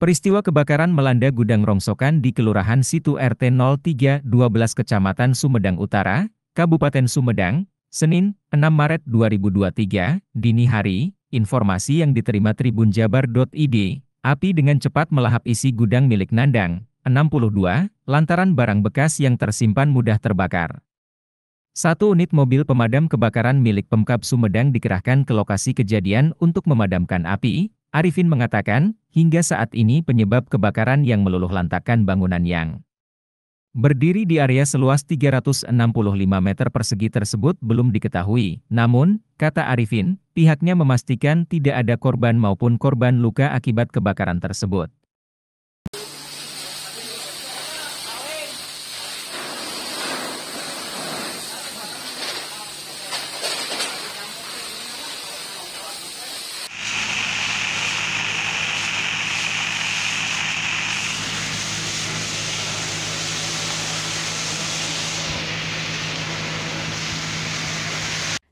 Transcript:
Peristiwa kebakaran melanda gudang rongsokan di Kelurahan Situ RT 03 12 Kecamatan Sumedang Utara, Kabupaten Sumedang, Senin, 6 Maret 2023, dini hari, informasi yang diterima tribunjabar.id, api dengan cepat melahap isi gudang milik Nandang, 62, lantaran barang bekas yang tersimpan mudah terbakar. Satu unit mobil pemadam kebakaran milik Pemkab Sumedang dikerahkan ke lokasi kejadian untuk memadamkan api. Arifin mengatakan, hingga saat ini penyebab kebakaran yang meluluh lantakan bangunan yang berdiri di area seluas 365 meter persegi tersebut belum diketahui. Namun, kata Arifin, pihaknya memastikan tidak ada korban maupun korban luka akibat kebakaran tersebut.